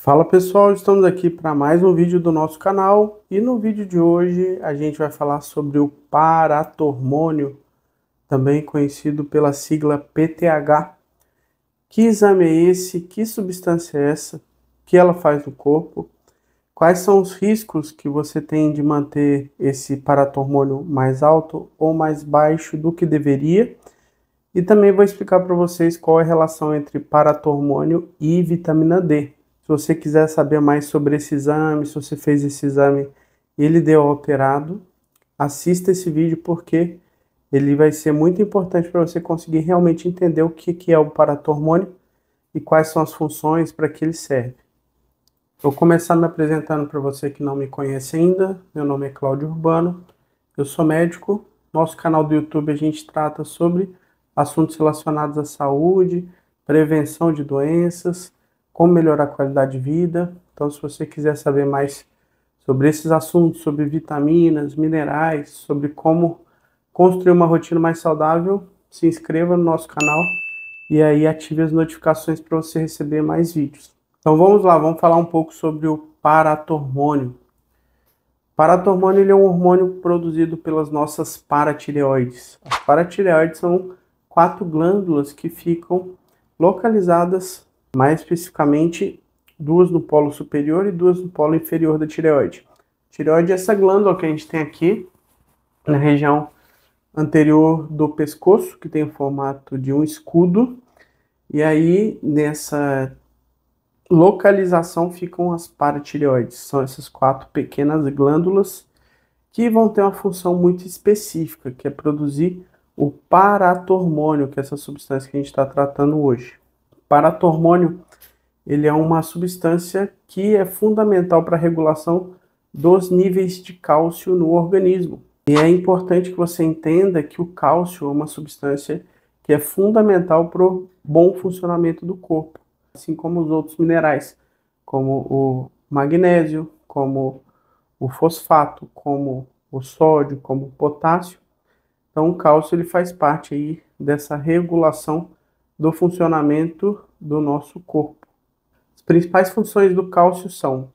Fala pessoal, estamos aqui para mais um vídeo do nosso canal e no vídeo de hoje a gente vai falar sobre o paratormônio, também conhecido pela sigla PTH. Que exame é esse? Que substância é essa? que ela faz no corpo? Quais são os riscos que você tem de manter esse paratormônio mais alto ou mais baixo do que deveria? E também vou explicar para vocês qual é a relação entre paratormônio e vitamina D. Se você quiser saber mais sobre esse exame, se você fez esse exame e ele deu alterado, assista esse vídeo porque ele vai ser muito importante para você conseguir realmente entender o que, que é o paratormônio e quais são as funções para que ele serve. Vou começar me apresentando para você que não me conhece ainda. Meu nome é Cláudio Urbano, eu sou médico. Nosso canal do YouTube a gente trata sobre assuntos relacionados à saúde, prevenção de doenças, como melhorar a qualidade de vida. Então, se você quiser saber mais sobre esses assuntos, sobre vitaminas, minerais, sobre como construir uma rotina mais saudável, se inscreva no nosso canal e aí ative as notificações para você receber mais vídeos. Então vamos lá, vamos falar um pouco sobre o paratormônio. Paratormônio ele é um hormônio produzido pelas nossas paratireoides. As paratireoides são quatro glândulas que ficam localizadas mais especificamente duas no polo superior e duas no polo inferior da tireoide. Tireoide é essa glândula que a gente tem aqui na região anterior do pescoço, que tem o formato de um escudo, e aí nessa localização ficam as paratireoides, são essas quatro pequenas glândulas que vão ter uma função muito específica, que é produzir o paratormônio, que é essa substância que a gente está tratando hoje hormônio, ele é uma substância que é fundamental para a regulação dos níveis de cálcio no organismo. E é importante que você entenda que o cálcio é uma substância que é fundamental para o bom funcionamento do corpo, assim como os outros minerais, como o magnésio, como o fosfato, como o sódio, como o potássio. Então, o cálcio ele faz parte aí dessa regulação do funcionamento do nosso corpo. As principais funções do cálcio são: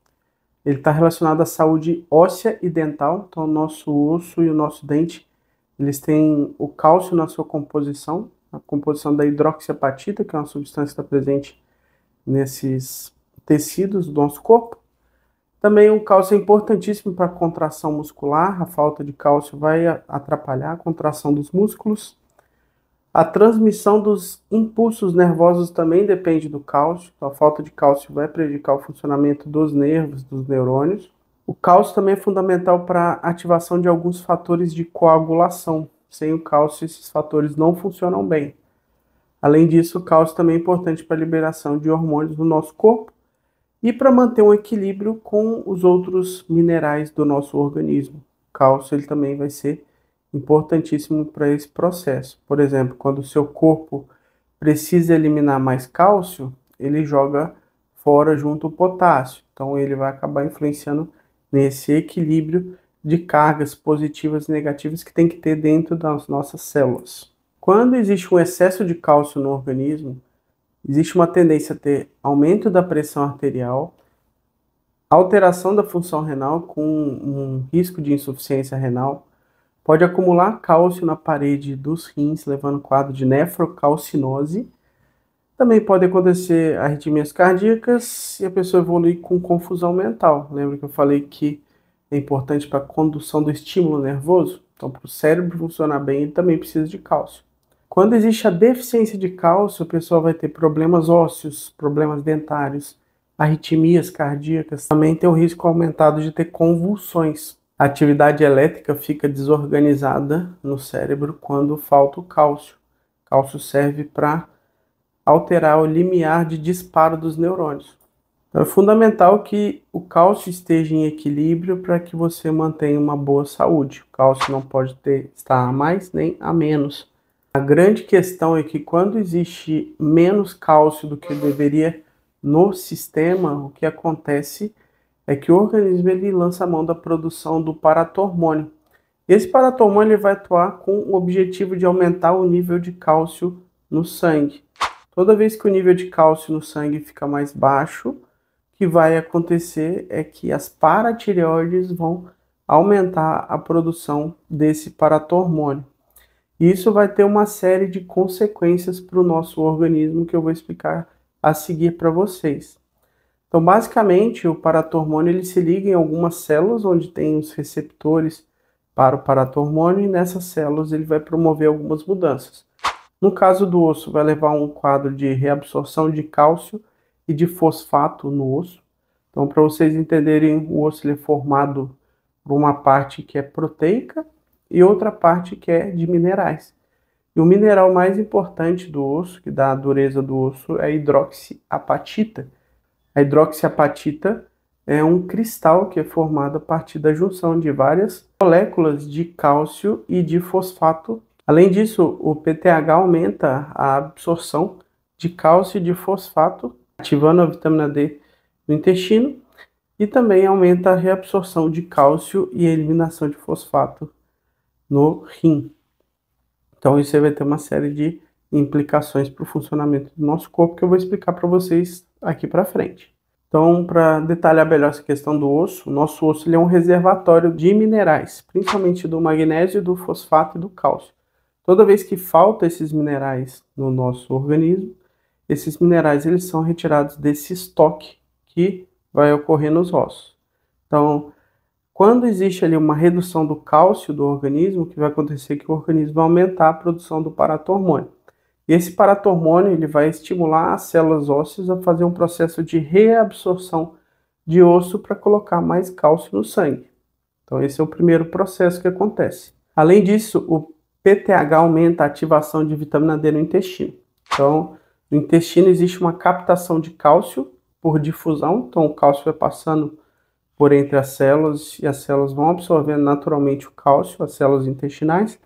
ele está relacionado à saúde óssea e dental, então o nosso osso e o nosso dente, eles têm o cálcio na sua composição, a composição da hidroxiapatita, que é uma substância que está presente nesses tecidos do nosso corpo. Também o cálcio é importantíssimo para a contração muscular, a falta de cálcio vai atrapalhar a contração dos músculos. A transmissão dos impulsos nervosos também depende do cálcio. Então, a falta de cálcio vai prejudicar o funcionamento dos nervos, dos neurônios. O cálcio também é fundamental para a ativação de alguns fatores de coagulação. Sem o cálcio, esses fatores não funcionam bem. Além disso, o cálcio também é importante para a liberação de hormônios no nosso corpo e para manter um equilíbrio com os outros minerais do nosso organismo. O cálcio ele também vai ser importantíssimo para esse processo. Por exemplo, quando o seu corpo precisa eliminar mais cálcio, ele joga fora junto o potássio. Então ele vai acabar influenciando nesse equilíbrio de cargas positivas e negativas que tem que ter dentro das nossas células. Quando existe um excesso de cálcio no organismo, existe uma tendência a ter aumento da pressão arterial, alteração da função renal com um risco de insuficiência renal, Pode acumular cálcio na parede dos rins, levando quadro de nefrocalcinose. Também pode acontecer arritmias cardíacas e a pessoa evoluir com confusão mental. Lembra que eu falei que é importante para a condução do estímulo nervoso? Então, para o cérebro funcionar bem, ele também precisa de cálcio. Quando existe a deficiência de cálcio, a pessoa vai ter problemas ósseos, problemas dentários, arritmias cardíacas. Também tem o risco aumentado de ter convulsões. A atividade elétrica fica desorganizada no cérebro quando falta o cálcio. cálcio serve para alterar o limiar de disparo dos neurônios. Então é fundamental que o cálcio esteja em equilíbrio para que você mantenha uma boa saúde. O cálcio não pode ter, estar a mais nem a menos. A grande questão é que quando existe menos cálcio do que deveria no sistema, o que acontece é que o organismo ele lança a mão da produção do paratormônio. Esse paratormônio ele vai atuar com o objetivo de aumentar o nível de cálcio no sangue. Toda vez que o nível de cálcio no sangue fica mais baixo, o que vai acontecer é que as paratireoides vão aumentar a produção desse paratormônio. Isso vai ter uma série de consequências para o nosso organismo que eu vou explicar a seguir para vocês. Então, basicamente, o paratormônio ele se liga em algumas células onde tem os receptores para o paratormônio e nessas células ele vai promover algumas mudanças. No caso do osso, vai levar um quadro de reabsorção de cálcio e de fosfato no osso. Então, para vocês entenderem, o osso é formado por uma parte que é proteica e outra parte que é de minerais. E o mineral mais importante do osso, que dá a dureza do osso, é a hidroxiapatita a hidroxiapatita é um cristal que é formado a partir da junção de várias moléculas de cálcio e de fosfato. Além disso, o PTH aumenta a absorção de cálcio e de fosfato, ativando a vitamina D no intestino, e também aumenta a reabsorção de cálcio e a eliminação de fosfato no rim. Então, isso aí vai ter uma série de implicações para o funcionamento do nosso corpo que eu vou explicar para vocês aqui para frente. Então, para detalhar melhor essa questão do osso, o nosso osso ele é um reservatório de minerais, principalmente do magnésio, do fosfato e do cálcio. Toda vez que falta esses minerais no nosso organismo, esses minerais eles são retirados desse estoque que vai ocorrer nos ossos. Então, quando existe ali uma redução do cálcio do organismo, o que vai acontecer é que o organismo vai aumentar a produção do paratormônio. E Esse paratormônio ele vai estimular as células ósseas a fazer um processo de reabsorção de osso para colocar mais cálcio no sangue. Então esse é o primeiro processo que acontece. Além disso, o PTH aumenta a ativação de vitamina D no intestino. Então, no intestino existe uma captação de cálcio por difusão, então o cálcio vai passando por entre as células e as células vão absorvendo naturalmente o cálcio, as células intestinais.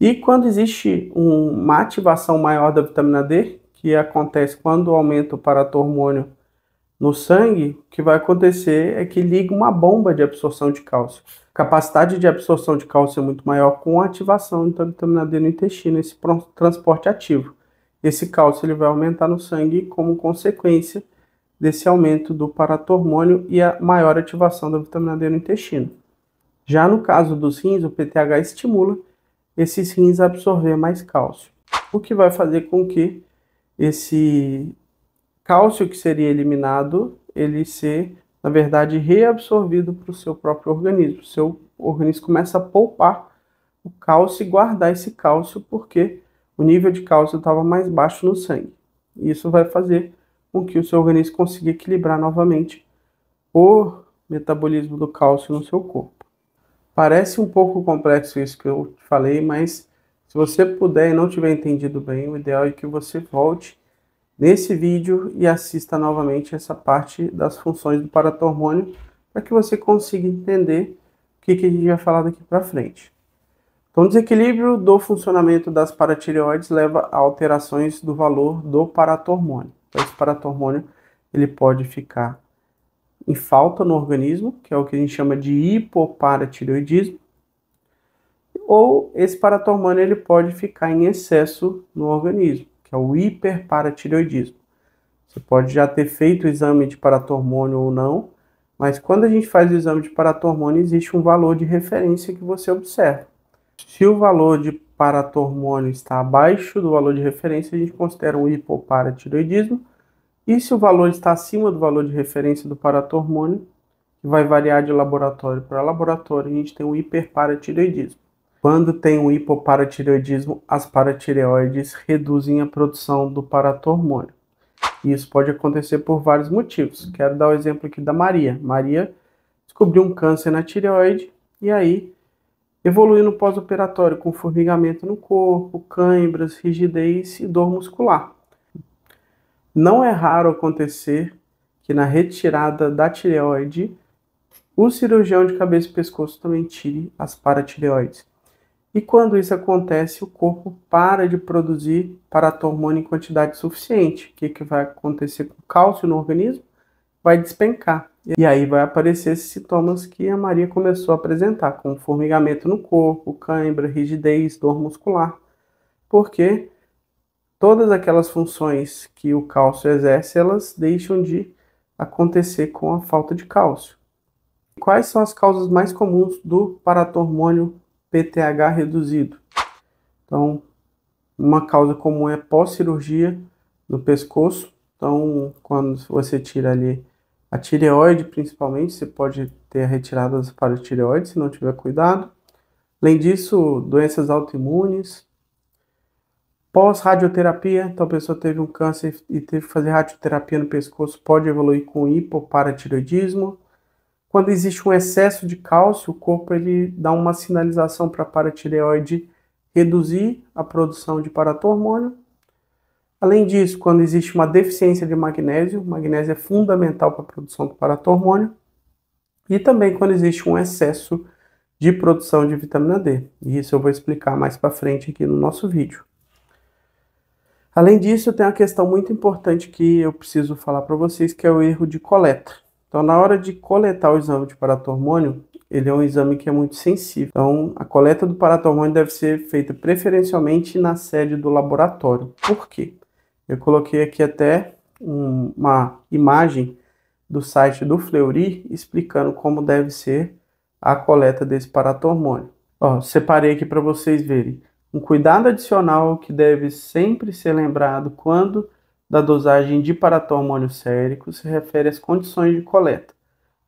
E quando existe uma ativação maior da vitamina D, que acontece quando aumenta o paratormônio no sangue, o que vai acontecer é que liga uma bomba de absorção de cálcio. A capacidade de absorção de cálcio é muito maior com a ativação então, da vitamina D no intestino, esse transporte ativo. Esse cálcio ele vai aumentar no sangue como consequência desse aumento do paratormônio e a maior ativação da vitamina D no intestino. Já no caso dos rins, o PTH estimula esses rins absorver mais cálcio, o que vai fazer com que esse cálcio que seria eliminado, ele ser, na verdade, reabsorvido para o seu próprio organismo. O seu organismo começa a poupar o cálcio e guardar esse cálcio porque o nível de cálcio estava mais baixo no sangue. Isso vai fazer com que o seu organismo consiga equilibrar novamente o metabolismo do cálcio no seu corpo. Parece um pouco complexo isso que eu falei, mas se você puder e não tiver entendido bem, o ideal é que você volte nesse vídeo e assista novamente essa parte das funções do paratormônio para que você consiga entender o que, que a gente vai falar daqui para frente. Então, o desequilíbrio do funcionamento das paratireoides leva a alterações do valor do paratormônio. Então, esse paratormônio ele pode ficar em falta no organismo, que é o que a gente chama de hipoparatireoidismo, ou esse paratormônio ele pode ficar em excesso no organismo, que é o hiperparatireoidismo. Você pode já ter feito o exame de paratormônio ou não, mas quando a gente faz o exame de paratormônio, existe um valor de referência que você observa. Se o valor de paratormônio está abaixo do valor de referência, a gente considera um hipoparatiroidismo. E se o valor está acima do valor de referência do paratormônio, que vai variar de laboratório para laboratório, a gente tem um hiperparatireoidismo. Quando tem um hipoparatireoidismo, as paratireoides reduzem a produção do paratormônio. E isso pode acontecer por vários motivos. Quero dar o um exemplo aqui da Maria. Maria descobriu um câncer na tireoide e aí evoluiu no pós-operatório com formigamento no corpo, cãibras, rigidez e dor muscular. Não é raro acontecer que na retirada da tireoide, o cirurgião de cabeça e pescoço também tire as paratireoides. E quando isso acontece, o corpo para de produzir paratormônio em quantidade suficiente. O que, que vai acontecer com o cálcio no organismo? Vai despencar. E aí vai aparecer esses sintomas que a Maria começou a apresentar, como formigamento no corpo, cãibra, rigidez, dor muscular. Porque todas aquelas funções que o cálcio exerce, elas deixam de acontecer com a falta de cálcio. Quais são as causas mais comuns do paratormônio PTH reduzido? Então, uma causa comum é pós-cirurgia no pescoço. Então, quando você tira ali a tireoide, principalmente, você pode ter retirado as paratireoides se não tiver cuidado. Além disso, doenças autoimunes, Pós-radioterapia, então a pessoa teve um câncer e teve que fazer radioterapia no pescoço, pode evoluir com hipoparatiroidismo. Quando existe um excesso de cálcio, o corpo ele dá uma sinalização para a paratireoide reduzir a produção de paratormônio. Além disso, quando existe uma deficiência de magnésio, magnésio é fundamental para a produção do paratormônio. E também quando existe um excesso de produção de vitamina D. E isso eu vou explicar mais para frente aqui no nosso vídeo. Além disso, tem uma questão muito importante que eu preciso falar para vocês, que é o erro de coleta. Então, na hora de coletar o exame de paratormônio, ele é um exame que é muito sensível. Então, a coleta do paratormônio deve ser feita preferencialmente na sede do laboratório. Por quê? Eu coloquei aqui até um, uma imagem do site do Fleury explicando como deve ser a coleta desse paratormônio. Ó, separei aqui para vocês verem. Um cuidado adicional que deve sempre ser lembrado quando da dosagem de paratormônio sérico se refere às condições de coleta.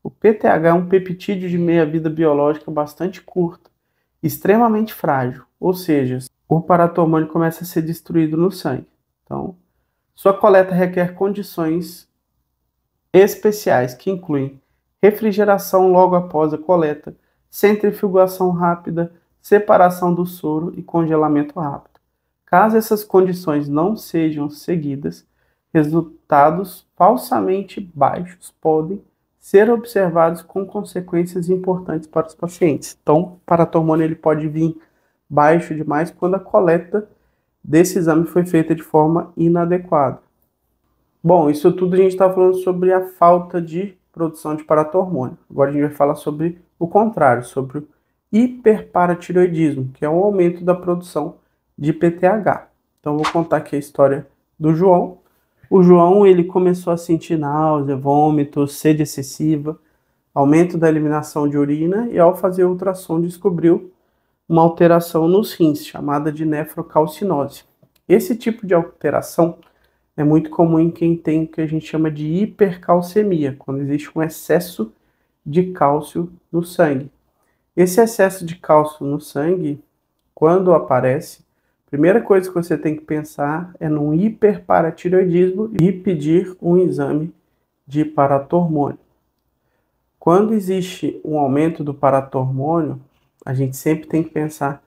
O PTH é um peptídeo de meia-vida biológica bastante curta, extremamente frágil, ou seja, o paratormônio começa a ser destruído no sangue. Então, sua coleta requer condições especiais que incluem refrigeração logo após a coleta, centrifugação rápida, separação do soro e congelamento rápido. Caso essas condições não sejam seguidas, resultados falsamente baixos podem ser observados com consequências importantes para os pacientes. Então, para a hormônio ele pode vir baixo demais quando a coleta desse exame foi feita de forma inadequada. Bom, isso tudo a gente está falando sobre a falta de produção de paratormônio. Agora a gente vai falar sobre o contrário, sobre hiperparatiroidismo, que é o aumento da produção de PTH. Então vou contar aqui a história do João. O João ele começou a sentir náusea, vômitos, sede excessiva, aumento da eliminação de urina e ao fazer ultrassom descobriu uma alteração nos rins chamada de nefrocalcinose. Esse tipo de alteração é muito comum em quem tem o que a gente chama de hipercalcemia, quando existe um excesso de cálcio no sangue. Esse excesso de cálcio no sangue, quando aparece, a primeira coisa que você tem que pensar é num hiperparatiroidismo e pedir um exame de paratormônio. Quando existe um aumento do paratormônio, a gente sempre tem que pensar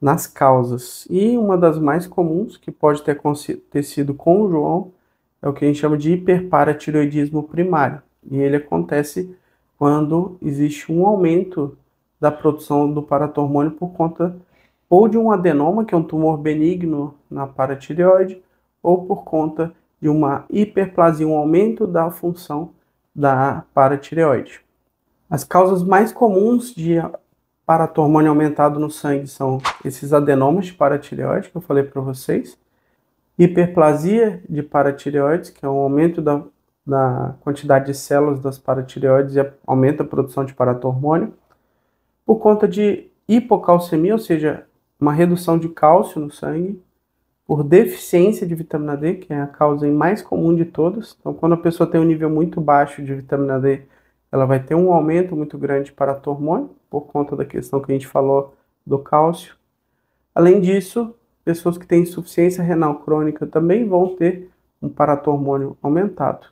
nas causas. E uma das mais comuns, que pode ter, ter sido com o João, é o que a gente chama de hiperparatiroidismo primário. E ele acontece quando existe um aumento da produção do paratormônio por conta ou de um adenoma, que é um tumor benigno na paratireoide, ou por conta de uma hiperplasia, um aumento da função da paratireoide. As causas mais comuns de paratormônio aumentado no sangue são esses adenomas de paratireoide que eu falei para vocês, hiperplasia de paratireoides, que é um aumento da, da quantidade de células das paratireoides e aumenta a produção de paratormônio, por conta de hipocalcemia, ou seja, uma redução de cálcio no sangue, por deficiência de vitamina D, que é a causa mais comum de todas. Então, quando a pessoa tem um nível muito baixo de vitamina D, ela vai ter um aumento muito grande para o hormônio, por conta da questão que a gente falou do cálcio. Além disso, pessoas que têm insuficiência renal crônica também vão ter um paratormônio aumentado.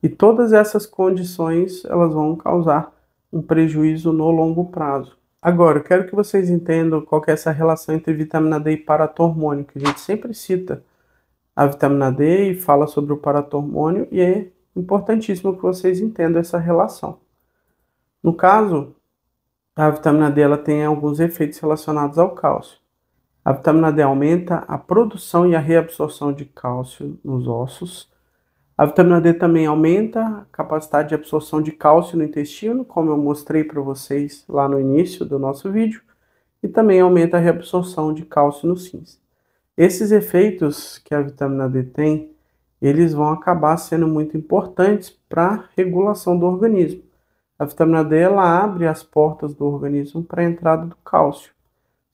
E todas essas condições, elas vão causar um prejuízo no longo prazo. Agora, eu quero que vocês entendam qual é essa relação entre vitamina D e paratormônio, que a gente sempre cita a vitamina D e fala sobre o paratormônio, e é importantíssimo que vocês entendam essa relação. No caso, a vitamina D ela tem alguns efeitos relacionados ao cálcio. A vitamina D aumenta a produção e a reabsorção de cálcio nos ossos, a vitamina D também aumenta a capacidade de absorção de cálcio no intestino, como eu mostrei para vocês lá no início do nosso vídeo, e também aumenta a reabsorção de cálcio no rins. Esses efeitos que a vitamina D tem, eles vão acabar sendo muito importantes para a regulação do organismo. A vitamina D ela abre as portas do organismo para a entrada do cálcio.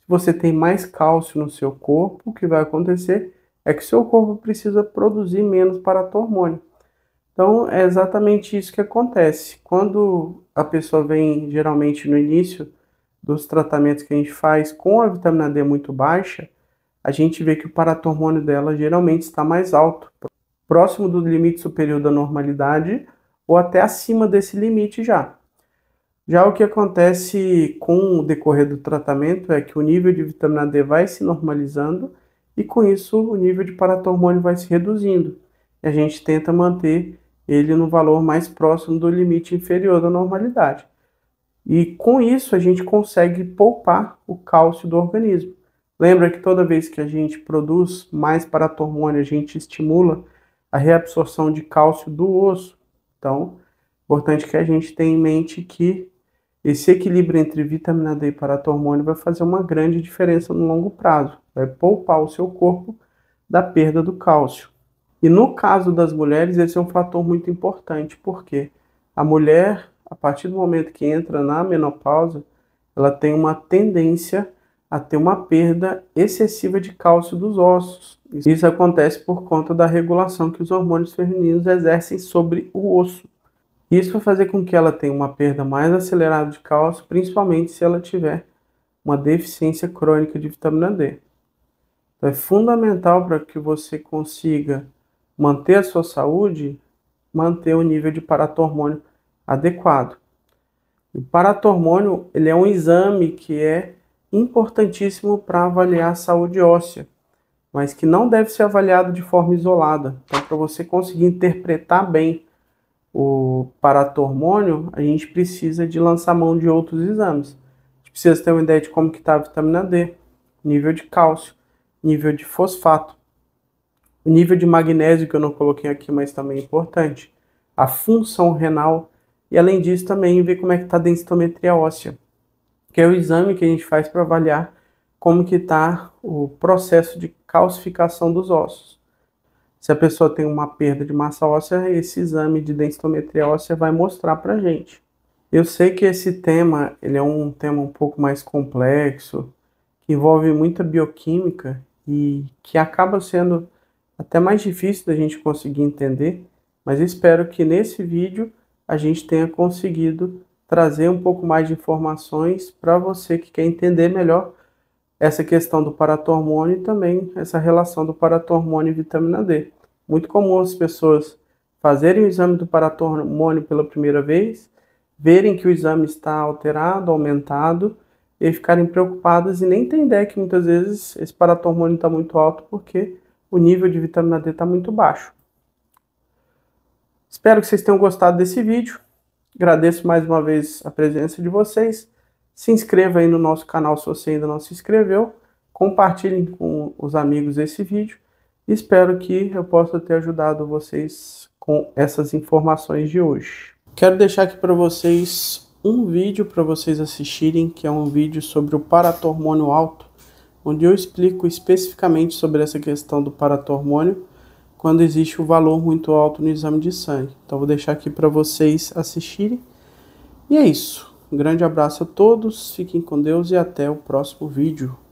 Se você tem mais cálcio no seu corpo, o que vai acontecer é que seu corpo precisa produzir menos paratormônio. Então, é exatamente isso que acontece. Quando a pessoa vem, geralmente no início dos tratamentos que a gente faz com a vitamina D muito baixa, a gente vê que o paratormônio dela geralmente está mais alto, próximo do limite superior da normalidade ou até acima desse limite já. Já o que acontece com o decorrer do tratamento é que o nível de vitamina D vai se normalizando e com isso o nível de paratormônio vai se reduzindo. E a gente tenta manter ele no valor mais próximo do limite inferior da normalidade. E com isso a gente consegue poupar o cálcio do organismo. Lembra que toda vez que a gente produz mais paratormônio, a gente estimula a reabsorção de cálcio do osso. Então, importante que a gente tenha em mente que esse equilíbrio entre vitamina D e paratormônio vai fazer uma grande diferença no longo prazo vai poupar o seu corpo da perda do cálcio. E no caso das mulheres, esse é um fator muito importante, porque a mulher, a partir do momento que entra na menopausa, ela tem uma tendência a ter uma perda excessiva de cálcio dos ossos. Isso acontece por conta da regulação que os hormônios femininos exercem sobre o osso. Isso vai fazer com que ela tenha uma perda mais acelerada de cálcio, principalmente se ela tiver uma deficiência crônica de vitamina D. Então, é fundamental para que você consiga manter a sua saúde, manter o nível de paratormônio adequado. O paratormônio ele é um exame que é importantíssimo para avaliar a saúde óssea, mas que não deve ser avaliado de forma isolada. Então, para você conseguir interpretar bem o paratormônio, a gente precisa de lançar mão de outros exames. A gente precisa ter uma ideia de como está a vitamina D, nível de cálcio, nível de fosfato. O nível de magnésio, que eu não coloquei aqui, mas também é importante. A função renal. E além disso, também ver como é que está a densitometria óssea, que é o exame que a gente faz para avaliar como que está o processo de calcificação dos ossos. Se a pessoa tem uma perda de massa óssea, esse exame de densitometria óssea vai mostrar para gente. Eu sei que esse tema ele é um tema um pouco mais complexo, que envolve muita bioquímica e que acaba sendo até mais difícil da gente conseguir entender, mas espero que nesse vídeo a gente tenha conseguido trazer um pouco mais de informações para você que quer entender melhor essa questão do paratormônio e também essa relação do paratormônio e vitamina D. Muito comum as pessoas fazerem o exame do paratormônio pela primeira vez, verem que o exame está alterado, aumentado e ficarem preocupadas e nem tem ideia que muitas vezes esse paratormônio está muito alto porque o nível de vitamina D está muito baixo. Espero que vocês tenham gostado desse vídeo. Agradeço mais uma vez a presença de vocês. Se inscreva aí no nosso canal se você ainda não se inscreveu. Compartilhem com os amigos esse vídeo. Espero que eu possa ter ajudado vocês com essas informações de hoje. Quero deixar aqui para vocês um vídeo para vocês assistirem, que é um vídeo sobre o paratormônio alto, onde eu explico especificamente sobre essa questão do paratormônio quando existe o um valor muito alto no exame de sangue. Então vou deixar aqui para vocês assistirem. E é isso. Um grande abraço a todos, fiquem com Deus e até o próximo vídeo.